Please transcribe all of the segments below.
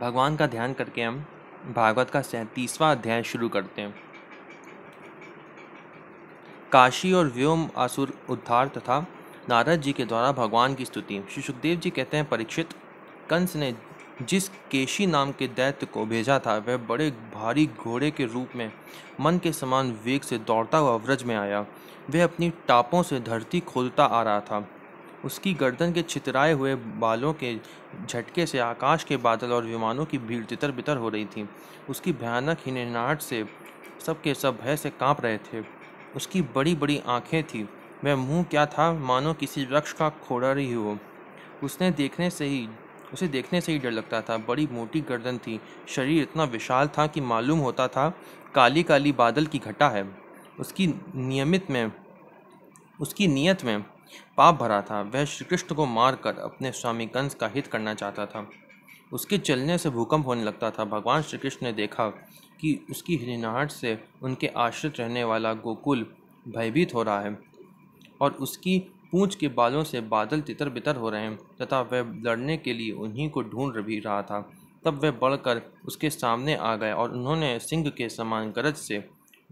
भगवान का ध्यान करके हम भागवत का सैंतीसवां अध्याय शुरू करते हैं काशी और व्योम आसुर उद्धार तथा नारद जी के द्वारा भगवान की स्तुति श्री सुखदेव जी कहते हैं परीक्षित कंस ने जिस केशी नाम के दैत्य को भेजा था वह बड़े भारी घोड़े के रूप में मन के समान वेग से दौड़ता हुआ व्रज में आया वह अपनी टापों से धरती खोदता आ रहा था उसकी गर्दन के छितराए हुए बालों के झटके से आकाश के बादल और विमानों की भीड़ तितर बितर हो रही थी उसकी भयानक हिनहनाहट से सबके सब भय से कांप रहे थे उसकी बड़ी बड़ी आंखें थीं वह मुंह क्या था मानो किसी वृक्ष का खोड़ा रही हो उसने देखने से ही उसे देखने से ही डर लगता था बड़ी मोटी गर्दन थी शरीर इतना विशाल था कि मालूम होता था काली काली बादल की घटा है उसकी नियमित में उसकी नीयत में पाप भरा था वह श्री कृष्ण को मारकर अपने स्वामी कंस का हित करना चाहता था उसके चलने से भूकंप होने लगता था भगवान श्री कृष्ण ने देखा कि उसकी हिरनाहट से उनके आश्रित रहने वाला गोकुल भयभीत हो रहा है और उसकी पूंछ के बालों से बादल तितर बितर हो रहे हैं तथा वह लड़ने के लिए उन्हीं को ढूंढ भी रहा था तब वह बढ़कर उसके सामने आ गए और उन्होंने सिंह के समान गरज से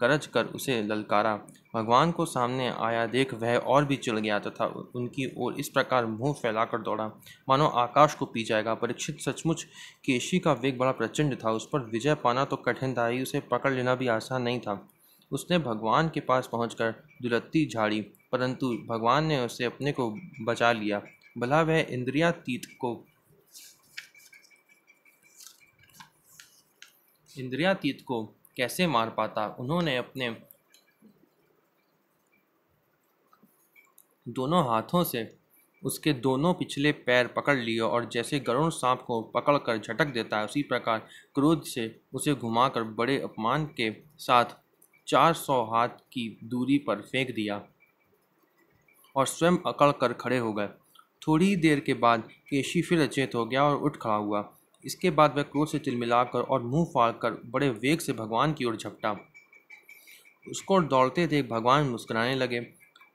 गरज कर उसे ललकारा भगवान को सामने आया देख वह और भी चिड़ गया तथा उनकी ओर इस प्रकार मुंह फैलाकर दौड़ा मानो आकाश को पी जाएगा परीक्षित सचमुच केशी का वेग बड़ा प्रचंड था उस पर विजय पाना तो कठिन था ही उसे पकड़ लेना भी आसान नहीं था उसने भगवान के पास पहुंचकर दुलत्ती झाड़ी परंतु भगवान ने उसे अपने को बचा लिया भला वह इंद्रियातीत को इंद्रियातीत को कैसे मार पाता उन्होंने अपने दोनों हाथों से उसके दोनों पिछले पैर पकड़ लिए और जैसे गरुण सांप को पकड़कर झटक देता है उसी प्रकार क्रोध से उसे घुमाकर बड़े अपमान के साथ 400 हाथ की दूरी पर फेंक दिया और स्वयं अकड़ कर खड़े हो गए थोड़ी देर के बाद केशी फिर अचेत हो गया और उठ खड़ा हुआ इसके बाद वह क्रोध से चिलमिलाकर और मुंह फाड़कर बड़े वेग से भगवान की ओर झपटा उसको दौड़ते देख भगवान मुस्कुराने लगे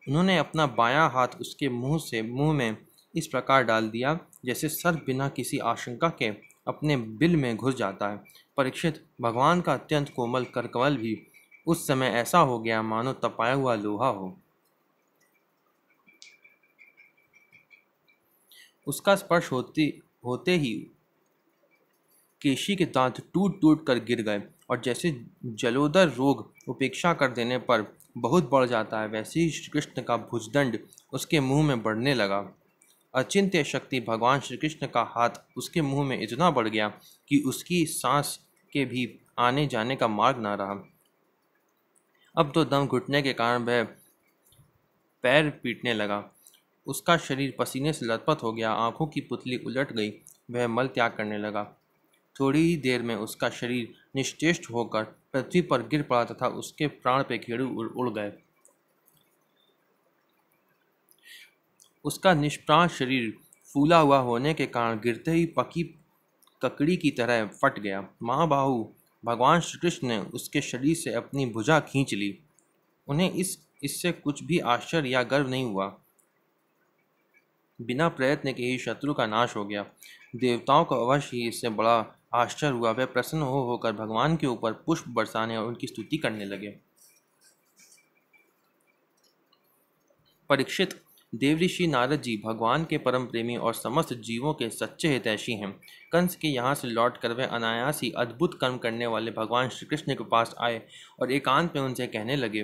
उन्होंने अपना बायां हाथ उसके मुंह से मुंह में इस प्रकार डाल दिया जैसे सर बिना किसी आशंका के अपने बिल में घुस जाता है परीक्षित भगवान का अत्यंत कोमल करकमल भी उस समय ऐसा हो गया मानो तपाया हुआ लोहा हो उसका स्पर्श होती होते ही केशी के दांत टूट टूट कर गिर गए और जैसे जलोदर रोग उपेक्षा कर देने पर बहुत बढ़ जाता है वैसे ही श्री कृष्ण का भुजदंड उसके मुंह में बढ़ने लगा अचिंत्य शक्ति भगवान श्री कृष्ण का हाथ उसके मुंह में इतना बढ़ गया कि उसकी सांस के भी आने जाने का मार्ग ना रहा अब तो दम घुटने के कारण वह पैर पीटने लगा उसका शरीर पसीने से लथपथ हो गया आंखों की पुतली उलट गई वह मल त्याग करने लगा थोड़ी ही देर में उसका शरीर निश्चेष्ट होकर पृथ्वी पर गिर पड़ा तथा उसके प्राण पे खेड़ उड़ गए उसका निष्प्राण शरीर फूला हुआ होने के कारण गिरते ही पकी ककड़ी की तरह फट गया महाबाहु भगवान श्री कृष्ण ने उसके शरीर से अपनी भुजा खींच ली उन्हें इस इससे कुछ भी आश्चर्य या गर्व नहीं हुआ बिना प्रयत्न के ही शत्रु का नाश हो गया देवताओं को अवश्य ही इससे बड़ा आश्चर्य हुआ वह प्रसन्न हो होकर भगवान के ऊपर पुष्प बरसाने और उनकी स्तुति करने लगे परीक्षित देवऋषि नारद जी भगवान के परम प्रेमी और समस्त जीवों के सच्चे हितैषी हैं कंस के यहाँ से लौट कर वह अनायास ही अद्भुत कर्म करने वाले भगवान श्री कृष्ण के पास आए और एकांत में उनसे कहने लगे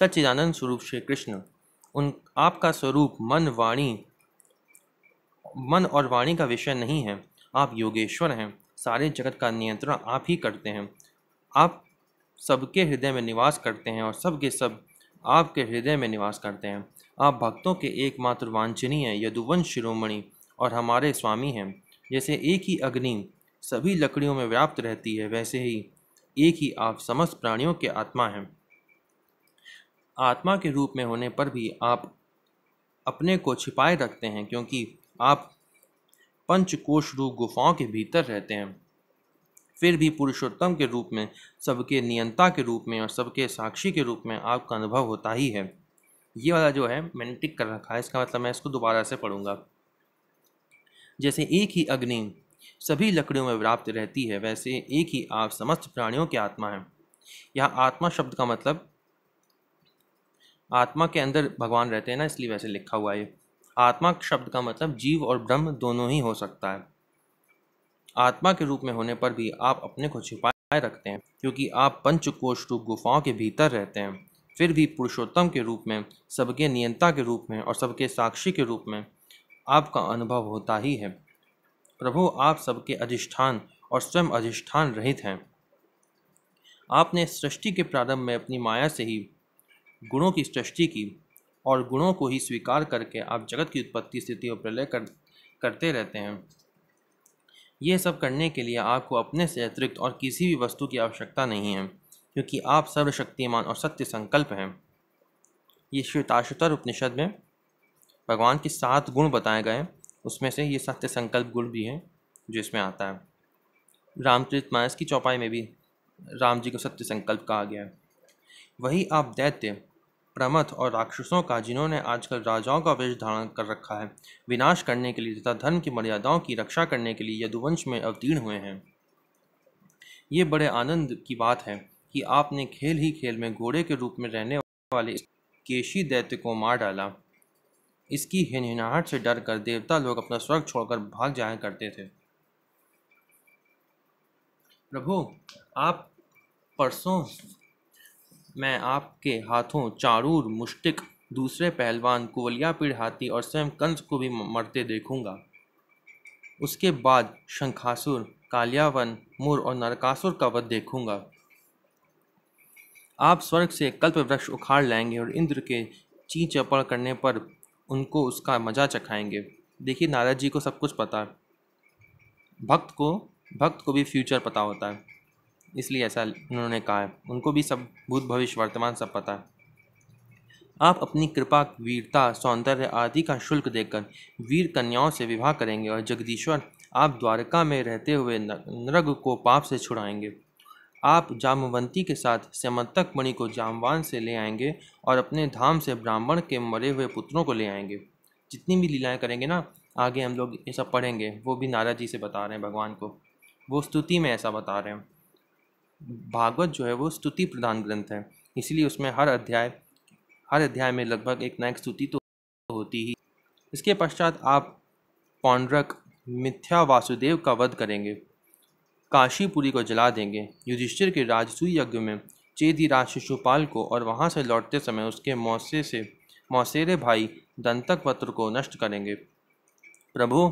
सच्चिदानंद स्वरूप श्री कृष्ण उन आपका स्वरूप मन वाणी मन और वाणी का विषय नहीं है आप योगेश्वर हैं सारे जगत का नियंत्रण आप ही करते हैं आप सबके हृदय में निवास करते हैं और सबके सब आपके हृदय में निवास करते हैं आप भक्तों के एकमात्र वांछनीय यदुवंश शिरोमणि और हमारे स्वामी हैं जैसे एक ही अग्नि सभी लकड़ियों में व्याप्त रहती है वैसे ही एक ही आप समस्त प्राणियों के आत्मा हैं आत्मा के रूप में होने पर भी आप अपने को छिपाए रखते हैं क्योंकि आप पंचकोश रूप गुफाओं के भीतर रहते हैं फिर भी पुरुषोत्तम के रूप में सबके नियंता के रूप में और सबके साक्षी के रूप में आपका अनुभव होता ही है ये वाला जो है मैंने टिक कर रखा है इसका मतलब मैं इसको दोबारा से पढ़ूंगा जैसे एक ही अग्नि सभी लकड़ियों में व्याप्त रहती है वैसे एक ही आप समस्त प्राणियों के आत्मा है यह आत्मा शब्द का मतलब आत्मा के अंदर भगवान रहते हैं ना इसलिए वैसे लिखा हुआ है आत्मा शब्द का मतलब जीव और ब्रह्म दोनों ही हो सकता है आत्मा के रूप में होने पर भी आप अपने को छिपाए रखते हैं क्योंकि आप पंचकोष रूप गुफाओं के भीतर रहते हैं फिर भी पुरुषोत्तम के रूप में सबके नियंता के रूप में और सबके साक्षी के रूप में आपका अनुभव होता ही है प्रभु आप सबके अधिष्ठान और स्वयं अधिष्ठान रहित हैं आपने सृष्टि के प्रारंभ में अपनी माया से ही गुणों की सृष्टि की और गुणों को ही स्वीकार करके आप जगत की उत्पत्ति स्थिति और प्रलय कर करते रहते हैं ये सब करने के लिए आपको अपने से अतिरिक्त और किसी भी वस्तु की आवश्यकता नहीं है क्योंकि आप सर्वशक्तिमान और सत्य संकल्प हैं ये श्वेताशुतर उपनिषद में भगवान के सात गुण बताए गए उसमें से ये सत्य संकल्प गुण भी हैं जो इसमें आता है रामचरित मानस की चौपाई में भी राम जी को सत्य संकल्प कहा गया है वही आप दैत्य प्रमथ और राक्षसों का जिन्होंने आजकल राजाओं का वेश धारण कर रखा है विनाश करने के लिए तथा धन की मर्यादाओं की रक्षा करने के लिए यदुवंश में अवतीर्ण हुए हैं ये बड़े आनंद की बात है कि आपने खेल ही खेल में घोड़े के रूप में रहने वाले केशी दैत्य को मार डाला इसकी हिनहिनाहट से डर कर देवता लोग अपना स्वर्ग छोड़कर भाग जाया करते थे प्रभु आप परसों मैं आपके हाथों चारूर मुष्टिक दूसरे पहलवान कुवलिया पीड़ हाथी और स्वयं कंस को भी मरते देखूंगा उसके बाद शंखासुर कालियावन मुर और नरकासुर का वध देखूंगा आप स्वर्ग से कल्प वृक्ष उखाड़ लाएंगे और इंद्र के ची चपड़ करने पर उनको उसका मजा चखाएंगे देखिए नारद जी को सब कुछ पता है भक्त को भक्त को भी फ्यूचर पता होता है इसलिए ऐसा उन्होंने कहा है उनको भी सब भूत भविष्य वर्तमान सब पता है आप अपनी कृपा वीरता सौंदर्य आदि का शुल्क देकर वीर कन्याओं से विवाह करेंगे और जगदीश्वर आप द्वारका में रहते हुए नरग को पाप से छुड़ाएंगे आप जामवंती के साथ समतक मणि को जामवान से ले आएंगे और अपने धाम से ब्राह्मण के मरे हुए पुत्रों को ले आएंगे जितनी भी लीलाएं करेंगे ना आगे हम लोग ये सब पढ़ेंगे वो भी नाराजी जी से बता रहे हैं भगवान को वो स्तुति में ऐसा बता रहे हैं भागवत जो है वो स्तुति प्रधान ग्रंथ है इसलिए उसमें हर अध्याय हर अध्याय में लगभग एक नायक स्तुति तो होती ही इसके पश्चात आप पौंड्रक मिथ्या वासुदेव का वध करेंगे काशीपुरी को जला देंगे युधिष्ठिर के राजसू यज्ञ में चेदीराज शिशुपाल को और वहाँ से लौटते समय उसके मौसे से मौसेरे भाई दंतक पत्र को नष्ट करेंगे प्रभु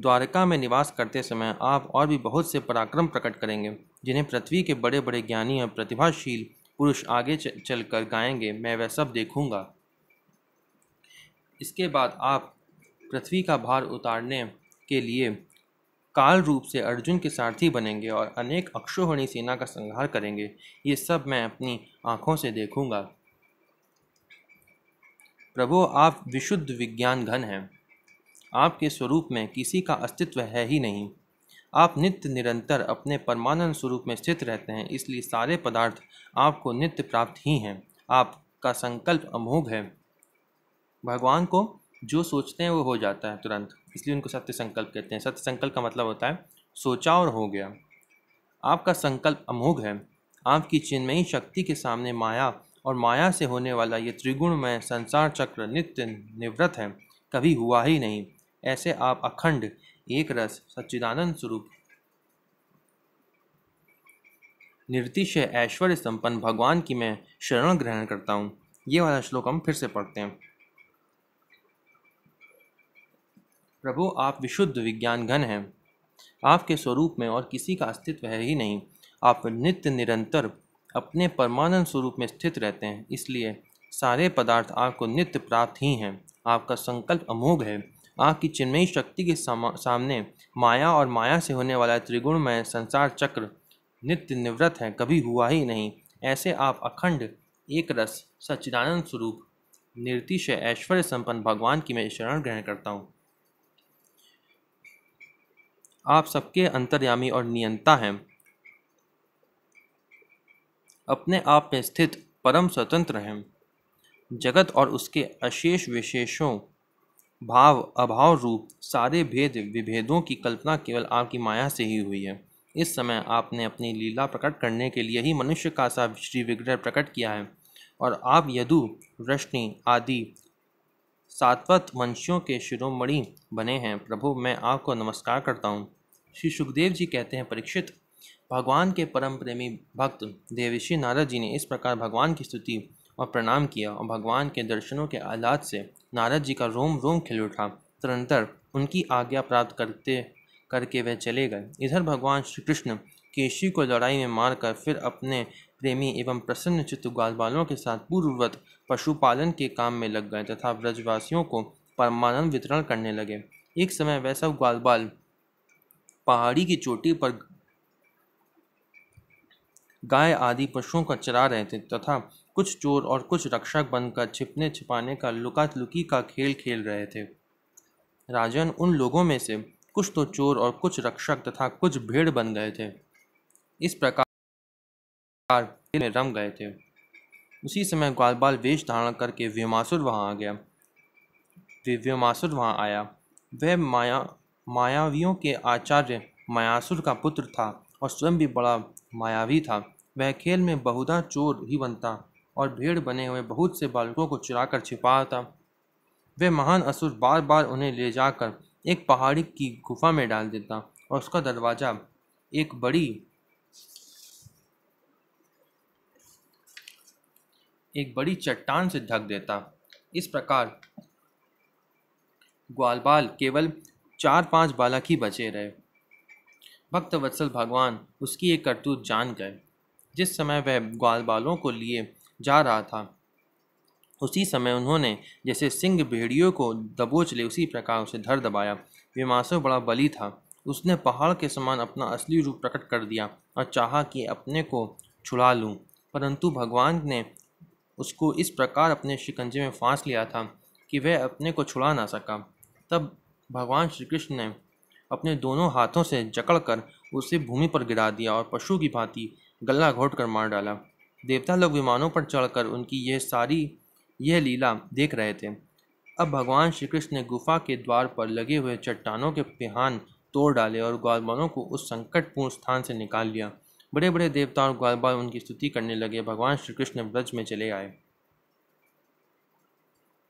द्वारका में निवास करते समय आप और भी बहुत से पराक्रम प्रकट करेंगे जिन्हें पृथ्वी के बड़े बड़े ज्ञानी और प्रतिभाशील पुरुष आगे चल कर गाएंगे मैं वह सब देखूंगा इसके बाद आप पृथ्वी का भार उतारने के लिए काल रूप से अर्जुन के सारथी बनेंगे और अनेक अक्षोहणी सेना का संहार करेंगे ये सब मैं अपनी आँखों से देखूंगा प्रभु आप विशुद्ध विज्ञान घन हैं आपके स्वरूप में किसी का अस्तित्व है ही नहीं आप नित्य निरंतर अपने परमानंद स्वरूप में स्थित रहते हैं इसलिए सारे पदार्थ आपको नित्य प्राप्त ही हैं आपका संकल्प अमोघ है भगवान को जो सोचते हैं वो हो जाता है तुरंत इसलिए उनको सत्य संकल्प कहते हैं सत्य संकल्प का मतलब होता है सोचा और हो गया आपका संकल्प अमोघ है आपकी चिन्मयी शक्ति के सामने माया और माया से होने वाला ये त्रिगुणमय संसार चक्र नित्य निवृत्त है कभी हुआ ही नहीं ऐसे आप अखंड एक रस सच्चिदानंद स्वरूप निर्तिशय ऐश्वर्य संपन्न भगवान की मैं शरण ग्रहण करता हूँ ये वाला श्लोक हम फिर से पढ़ते हैं प्रभु आप विशुद्ध विज्ञान घन हैं आपके स्वरूप में और किसी का अस्तित्व है ही नहीं आप नित्य निरंतर अपने परमानंद स्वरूप में स्थित रहते हैं इसलिए सारे पदार्थ आपको नित्य प्राप्त ही हैं आपका संकल्प अमोघ है आँख की चिन्मयी शक्ति के सामने माया और माया से होने वाला त्रिगुणमय संसार चक्र नित्य निवृत्त है कभी हुआ ही नहीं ऐसे आप अखंड एक रस सच्चिदानंद स्वरूप निर्तिश ऐश्वर्य संपन्न भगवान की मैं शरण ग्रहण करता हूँ आप सबके अंतर्यामी और नियंता हैं अपने आप में स्थित परम स्वतंत्र हैं जगत और उसके अशेष विशेषों भाव अभाव रूप सारे भेद विभेदों की कल्पना केवल आपकी माया से ही हुई है इस समय आपने अपनी लीला प्रकट करने के लिए ही मनुष्य का सा श्री विग्रह प्रकट किया है और आप यदु वृष्णि आदि सात्वत वंशियों के शिरोमणि बने हैं प्रभु मैं आपको नमस्कार करता हूँ श्री सुखदेव जी कहते हैं परीक्षित भगवान के परम प्रेमी भक्त देवेशी नारद जी ने इस प्रकार भगवान की स्तुति और प्रणाम किया और भगवान के दर्शनों के आह्लाद से नारद जी का रोम रोम खिल उठा तरंतर उनकी आज्ञा प्राप्त करते करके वे चले गए इधर भगवान श्री कृष्ण केशी को लड़ाई में मारकर फिर अपने प्रेमी एवं प्रसन्न चित्त ग्वालबालों के साथ पूर्ववत पशुपालन के काम में लग गए तथा ब्रजवासियों को परमानंद वितरण करने लगे एक समय वह सब ग्वालबाल पहाड़ी की चोटी पर गाय आदि पशुओं का चरा रहे थे तथा कुछ चोर और कुछ रक्षक बनकर छिपने छिपाने का लुका लुकी का खेल खेल रहे थे राजन उन लोगों में से कुछ तो चोर और कुछ रक्षक तथा कुछ भेड़ बन गए थे इस प्रकार में रम गए थे उसी समय ग्वालबाल वेश धारण करके व्योमासुर वहाँ आ गया व्योमासुर वहाँ आया वह माया मायावियों के आचार्य मायासुर का पुत्र था और स्वयं भी बड़ा मायावी था वह खेल में बहुधा चोर ही बनता और भीड़ बने हुए बहुत से बालकों को चुरा कर छिपाता वह महान असुर बार बार उन्हें ले जाकर एक पहाड़ी की गुफा में डाल देता और उसका दरवाज़ा एक बड़ी एक बड़ी चट्टान से ढक देता इस प्रकार ग्वालबाल केवल चार पांच बालक ही बचे रहे भक्त वत्सल भगवान उसकी एक करतूत जान गए जिस समय वह ग्वालबालों को लिए जा रहा था उसी समय उन्होंने जैसे सिंह भेड़ियों को दबोच ले उसी प्रकार उसे धर दबाया मासव बड़ा बली था उसने पहाड़ के समान अपना असली रूप प्रकट कर दिया और चाहा कि अपने को छुड़ा लूं परंतु भगवान ने उसको इस प्रकार अपने शिकंजे में फांस लिया था कि वह अपने को छुड़ा ना सका तब भगवान श्री कृष्ण ने अपने दोनों हाथों से जकड़कर उसे भूमि पर गिरा दिया और पशु की भांति गला घोट कर मार डाला देवता लोग विमानों पर चढ़कर उनकी यह सारी यह लीला देख रहे थे अब भगवान श्री कृष्ण ने गुफा के द्वार पर लगे हुए चट्टानों के पिहान तोड़ डाले और ग्वालबानों को उस संकटपूर्ण स्थान से निकाल लिया बड़े बड़े देवता और ग्वालबाल उनकी स्तुति करने लगे भगवान श्री कृष्ण ब्रज में चले आए